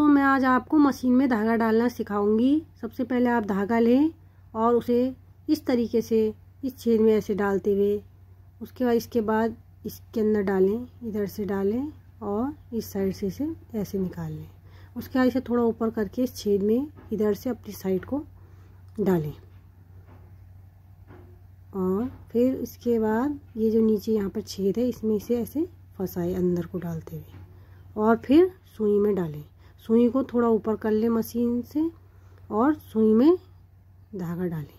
दोस्तों मैं आज आपको मशीन में धागा डालना सिखाऊंगी सबसे पहले आप धागा लें और उसे इस तरीके से इस छेद में ऐसे डालते हुए उसके बाद इसके बाद इसके अंदर डालें इधर से डालें और इस साइड से इसे ऐसे निकाल लें उसके बाद इसे थोड़ा ऊपर करके इस छेद में इधर से अपनी साइड को डालें और फिर इसके बाद ये जो नीचे यहाँ पर छेद है इसमें इसे ऐसे फंसाए अंदर को डालते हुए और फिर सुई में डालें सुई को थोड़ा ऊपर कर ले मशीन से और सुई में धागा डालें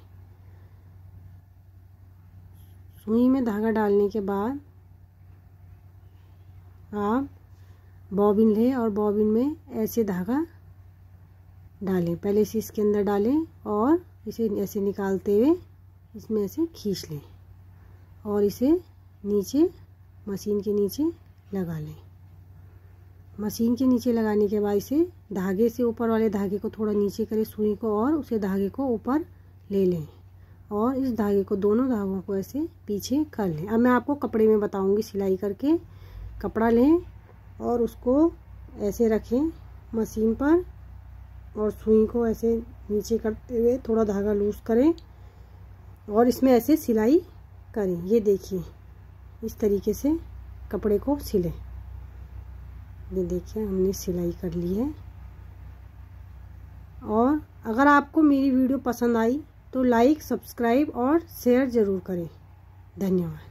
सुई में धागा डालने के बाद आप बॉबिन लें और बॉबिन में ऐसे धागा डालें पहले इसे इसके अंदर डालें और इसे ऐसे निकालते हुए इसमें ऐसे खींच लें और इसे नीचे मशीन के नीचे लगा लें मशीन के नीचे लगाने के बाद इसे धागे से ऊपर वाले धागे को थोड़ा नीचे करें सुई को और उसे धागे को ऊपर ले लें और इस धागे को दोनों धागों को ऐसे पीछे कर लें अब मैं आपको कपड़े में बताऊंगी सिलाई करके कपड़ा लें और उसको ऐसे रखें मशीन पर और सुई को ऐसे नीचे करते हुए थोड़ा धागा लूज़ करें और इसमें ऐसे सिलाई करें ये देखिए इस तरीके से कपड़े को सिलें ये देखिए हमने सिलाई कर ली है और अगर आपको मेरी वीडियो पसंद आई तो लाइक सब्सक्राइब और शेयर ज़रूर करें धन्यवाद